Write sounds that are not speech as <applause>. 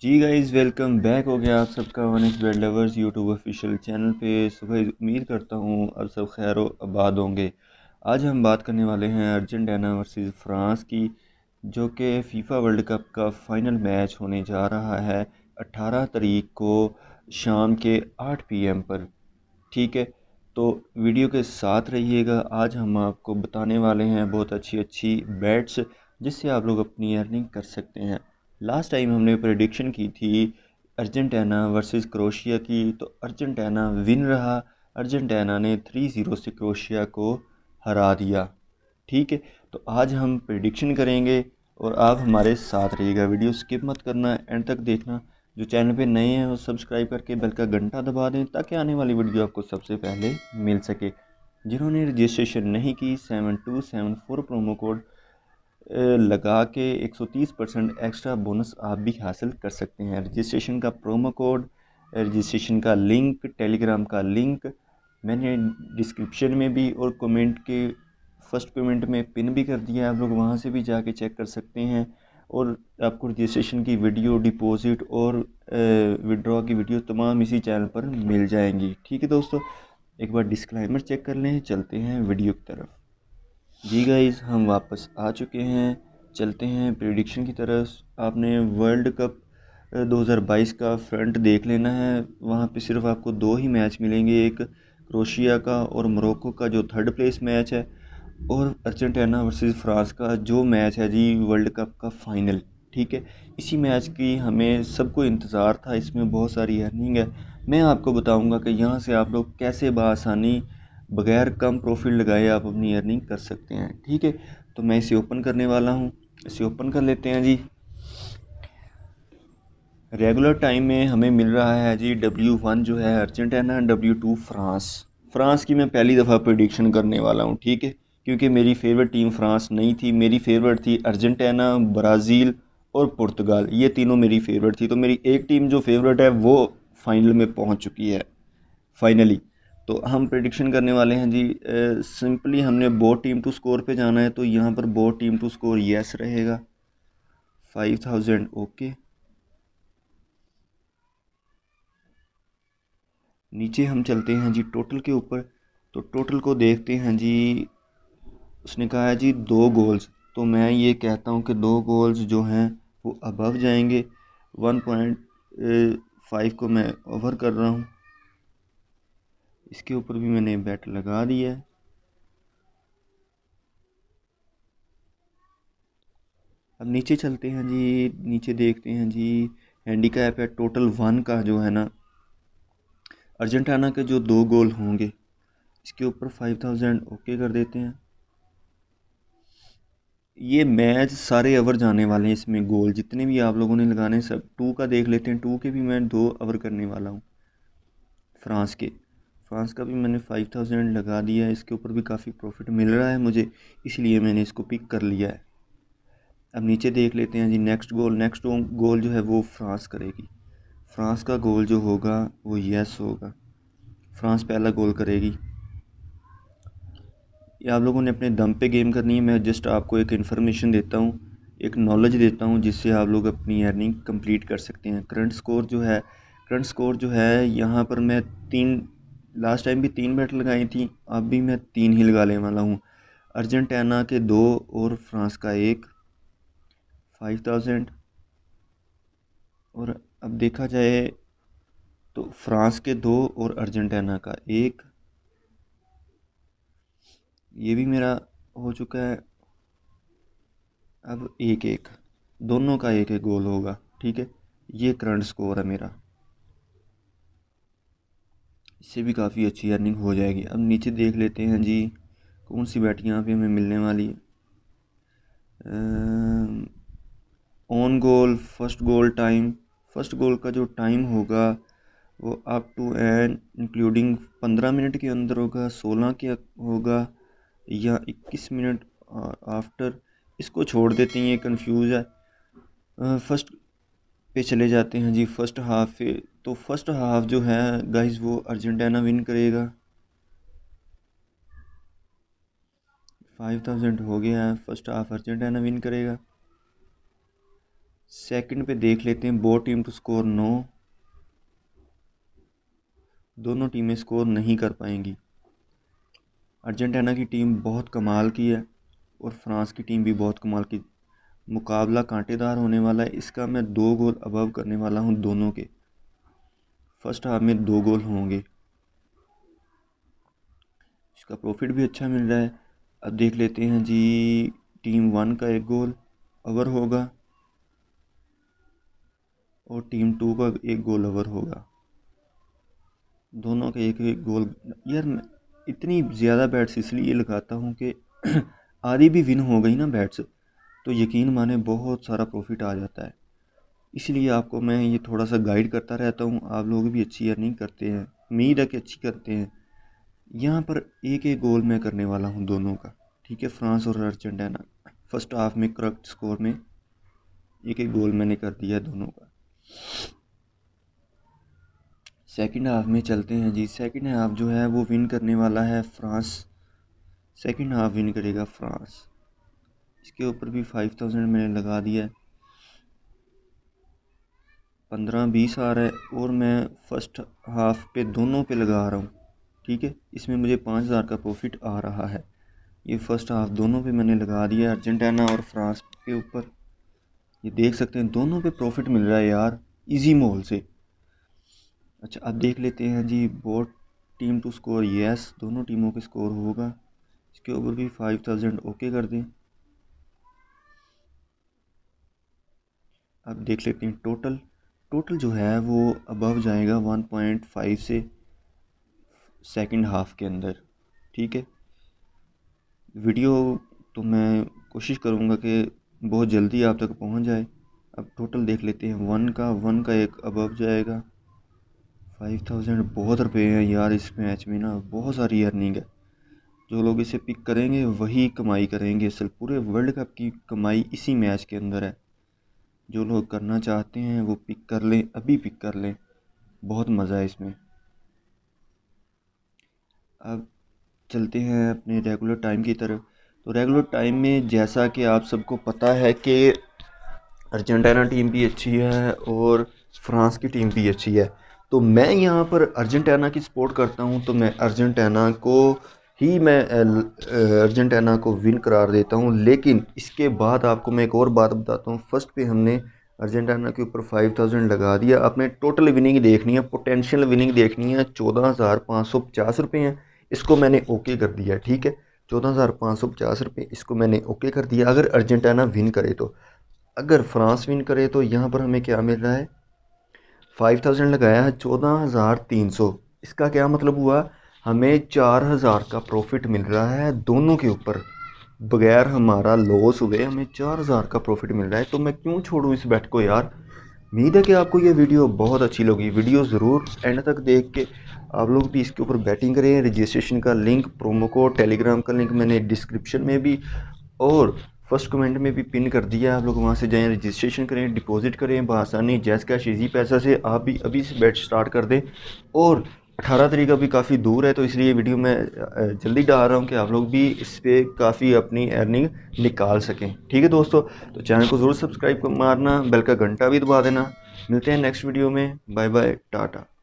जी guys welcome back हो गया आप सबका one X bet lovers YouTube official channel पे सुबह उम्मीद करता हूँ अब सब खैर आबाद होंगे आज हम बात करने वाले हैं अर्जेंटीना वर्सेस फ्रांस की जो कि फीफा वर्ल्ड कप का फ़ाइनल मैच होने जा रहा है 18 तारीख को शाम के 8 पीएम पर ठीक है तो वीडियो के साथ रहिएगा आज हम आपको बताने वाले हैं बहुत अच्छी अच्छी बैट्स जिससे आप लोग अपनी अर्निंग कर सकते हैं लास्ट टाइम हमने प्रडिक्शन की थी अर्जेंटीना वर्सेस क्रोशिया की तो अर्जेंटीना विन रहा अर्जेंटीना ने थ्री ज़ीरो से क्रोशिया को हरा दिया ठीक है तो आज हम प्रडिक्शन करेंगे और आप हमारे साथ रहिएगा वीडियो स्किप मत करना एंड तक देखना जो चैनल पे नए हैं वो सब्सक्राइब करके बेल का घंटा दबा दें ताकि आने वाली वीडियो आपको सबसे पहले मिल सके जिन्होंने रजिस्ट्रेशन नहीं की seven two seven four promo code लगा के 130 परसेंट एक्स्ट्रा बोनस आप भी हासिल कर सकते हैं रजिस्ट्रेशन का प्रोमो कोड रजिस्ट्रेशन का लिंक टेलीग्राम का लिंक मैंने डिस्क्रिप्शन में भी और कमेंट के फर्स्ट कमेंट में पिन भी कर दिया है आप लोग वहाँ से भी जाके चेक कर सकते हैं और आपको रजिस्ट्रेशन की वीडियो डिपॉजिट और विड्रॉ की वीडियो तमाम इसी चैनल पर मिल जाएंगी ठीक है दोस्तों एक बार डिस्क्लाइमर चेक कर लें चलते हैं वीडियो की तरफ जी गाइज़ हम वापस आ चुके हैं चलते हैं प्रिडिक्शन की तरफ आपने वर्ल्ड कप 2022 का फ्रंट देख लेना है वहाँ पे सिर्फ आपको दो ही मैच मिलेंगे एक क्रोशिया का और मोरक्को का जो थर्ड प्लेस मैच है और अर्जेंटीना वर्सेस फ्रांस का जो मैच है जी वर्ल्ड कप का फाइनल ठीक है इसी मैच की हमें सबको इंतज़ार था इसमें बहुत सारी अर्निंग है मैं आपको बताऊंगा कि यहाँ से आप लोग कैसे बसानी बगैर कम प्रॉफिट लगाए आप अपनी अर्निंग कर सकते हैं ठीक है तो मैं इसे ओपन करने वाला हूँ इसे ओपन कर लेते हैं जी रेगुलर टाइम में हमें मिल रहा है जी डब्ल्यू वन जो है Argentina W two France France की मैं पहली दफ़ा प्रडिक्शन करने वाला हूँ ठीक है क्योंकि मेरी फेवरेट टीम फ्रांस नहीं थी मेरी फेवरेट थी अर्जेंटीना ब्राज़ील और पुर्तगाल ये तीनों मेरी फेवरेट थी तो मेरी एक टीम जो फेवरेट है वो फाइनल में पहुँच चुकी है फाइनली तो हम प्रडिक्शन करने वाले हैं जी सिंपली हमने बोट टीम टू स्कोर पे जाना है तो यहाँ पर both team to score yes रहेगा फाइव थाउजेंड ओके नीचे हम चलते हैं जी टोटल के ऊपर तो टोटल को देखते हैं जी उसने कहा है जी दो गोल्स तो मैं ये कहता हूँ कि दो गोल्स जो हैं वो अबव जाएंगे वन पॉइंट फाइव को मैं ओवर कर रहा हूँ इसके ऊपर भी मैंने बैट लगा दिया है अब नीचे चलते हैं जी नीचे देखते हैं जी हैंडीकैप है टोटल वन का जो है ना अर्जेंटाना के जो दो गोल होंगे इसके ऊपर फाइव थाउजेंड ओके कर देते हैं ये मैच सारे ओवर जाने वाले हैं इसमें गोल जितने भी आप लोगों ने लगाने सब टू का देख लेते हैं टू के भी मैं दो ओवर करने वाला हूँ फ्रांस के पास का भी मैंने फाइव थाउजेंड लगा दिया है इसके ऊपर भी काफ़ी प्रॉफिट मिल रहा है मुझे इसलिए मैंने इसको पिक कर लिया है अब नीचे देख लेते हैं जी नेक्स्ट गोल नेक्स्ट गोल जो है वो फ्रांस करेगी फ्रांस का गोल जो होगा वो यस होगा फ्रांस पहला गोल करेगी ये आप लोगों ने अपने दम पे गेम करनी है मैं जस्ट आपको एक इन्फॉर्मेशन देता हूँ एक नॉलेज देता हूँ जिससे आप लोग अपनी अर्निंग कंप्लीट कर सकते हैं करंट स्कोर जो है करंट स्कोर जो है यहाँ पर मैं तीन लास्ट टाइम भी तीन बैट लगाई थी अब भी मैं तीन ही लगाने वाला हूँ अर्जेंटीना के दो और फ्रांस का एक फाइव थाउजेंड और अब देखा जाए तो फ्रांस के दो और अर्जेंटीना का एक ये भी मेरा हो चुका है अब एक एक दोनों का एक एक गोल होगा ठीक है ये करंट स्कोर है मेरा इससे भी काफ़ी अच्छी अर्निंग हो जाएगी अब नीचे देख लेते हैं जी कौन सी बैटरी यहाँ पर हमें मिलने वाली है on goal first goal time first goal का जो टाइम होगा वो अप टू एंड इंक्लूडिंग पंद्रह मिनट के अंदर होगा सोलह के होगा या इक्कीस मिनट आफ्टर इसको छोड़ देते हैं ये कन्फ्यूज़ है फर्स्ट पे चले जाते हैं जी फर्स्ट हाफ पे तो फर्स्ट हाफ जो है गाइस वो अर्जेंटीना विन करेगा फाइव थाउजेंड हो गया है फर्स्ट हाफ अर्जेंटीना विन करेगा सेकंड पे देख लेते हैं बो टीम टू स्कोर नो दोनों टीमें स्कोर नहीं कर पाएंगी अर्जेंटीना की टीम बहुत कमाल की है और फ्रांस की टीम भी बहुत कमाल की मुकाबला कांटेदार होने वाला है इसका मैं दो गोल अबव करने वाला हूँ दोनों के फर्स्ट हाफ में दो गोल होंगे इसका प्रॉफिट भी अच्छा मिल रहा है अब देख लेते हैं जी टीम वन का एक गोल ओवर होगा और टीम टू का एक गोल ओवर होगा दोनों का एक एक गोल यार मैं इतनी ज़्यादा बैट्स इसलिए लगाता हूँ कि <clears throat> आधी भी विन हो गई ना बैट्स तो यकीन माने बहुत सारा प्रॉफिट आ जाता है इसलिए आपको मैं ये थोड़ा सा गाइड करता रहता हूँ आप लोग भी अच्छी अर्निंग करते हैं उम्मीद है कि अच्छी करते हैं यहाँ पर एक एक गोल मैं करने वाला हूँ दोनों का ठीक है फ्रांस और अर्जेंटीना फर्स्ट हाफ में करक्ट स्कोर में एक एक गोल मैंने कर दिया दोनों का सेकंड हाफ में चलते हैं जी सेकंड हाफ जो है वो विन करने वाला है फ्रांस सेकंड हाफ विन करेगा फ्रांस इसके ऊपर भी फाइव थाउजेंड मैंने लगा दिया है पंद्रह बीस आ रहा है और मैं फ़र्स्ट हाफ पे दोनों पे लगा रहा हूँ ठीक है इसमें मुझे पाँच हज़ार का प्रॉफिट आ रहा है ये फ़र्स्ट हाफ दोनों पे मैंने लगा दिया अर्जेंटीना और फ्रांस के ऊपर ये देख सकते हैं दोनों पे प्रॉफिट मिल रहा है यार इजी मॉल से अच्छा अब देख लेते हैं जी both team to score yes दोनों टीमों के स्कोर होगा इसके ऊपर भी फाइव थाउजेंड ओके कर दें आप देख लेते हैं टोटल टोटल जो है वो अबव जाएगा 1.5 से सेकंड हाफ के अंदर ठीक है वीडियो तो मैं कोशिश करूँगा कि बहुत जल्दी आप तक पहुँच जाए अब टोटल देख लेते हैं वन का वन का एक अबव जाएगा फाइव थाउजेंड बहुत रुपये हैं यार इस मैच में ना बहुत सारी अर्निंग है जो लोग इसे पिक करेंगे वही कमाई करेंगे असल पूरे वर्ल्ड कप की कमाई इसी मैच के अंदर है जो लोग करना चाहते हैं वो पिक कर लें अभी पिक कर लें बहुत मज़ा है इसमें अब चलते हैं अपने रेगुलर टाइम की तरफ तो रेगुलर टाइम में जैसा कि आप सबको पता है कि अर्जेंटीना टीम भी अच्छी है और फ्रांस की टीम भी अच्छी है तो मैं यहाँ पर अर्जेंटीना की सपोर्ट करता हूँ तो मैं अर्जेंटीना को ही मैं अर्जेंटीना को विन करार देता हूँ लेकिन इसके बाद आपको मैं एक और बात बताता हूँ फर्स्ट पे हमने अर्जेंटीना के ऊपर फाइव थाउजेंड लगा दिया आपने टोटल विनिंग देखनी है पोटेंशियल विनिंग देखनी है चौदह हज़ार पाँच सौ पचास रुपये हैं इसको मैंने ओके कर दिया ठीक है चौदह हज़ार पाँच सौ पचास रुपये इसको मैंने ओके कर दिया अगर अर्जेंटीना विन करे तो अगर फ्रांस विन करे तो यहाँ पर हमें क्या मिल रहा है फाइव थाउजेंड लगाया है चौदह हज़ार तीन सौ इसका क्या मतलब हुआ हमें चार हज़ार का प्रॉफिट मिल रहा है दोनों के ऊपर बगैर हमारा लॉस हुए हमें चार हज़ार का प्रॉफिट मिल रहा है तो मैं क्यों छोड़ूँ इस बैट को यार उम्मीद है कि आपको ये वीडियो बहुत अच्छी लगी वीडियो ज़रूर एंड तक देख के आप लोग भी इसके ऊपर बैटिंग करें रजिस्ट्रेशन का लिंक प्रोमो कोड टेलीग्राम का लिंक मैंने डिस्क्रिप्शन में भी और फर्स्ट कमेंट में भी पिन कर दिया है आप लोग वहाँ से जाएँ रजिस्ट्रेशन करें डिपॉजिट करें बसानी जैस कैश इजी पैसा से आप भी अभी से बैट स्टार्ट कर दें और अठारह तरीक अभी काफ़ी दूर है तो इसलिए वीडियो में जल्दी डाल रहा हूँ कि आप लोग भी इस पर काफ़ी अपनी अर्निंग निकाल सकें ठीक है दोस्तों तो चैनल को ज़रूर सब्सक्राइब मारना बेल का घंटा भी दबा देना मिलते हैं नेक्स्ट वीडियो में बाय बाय टाटा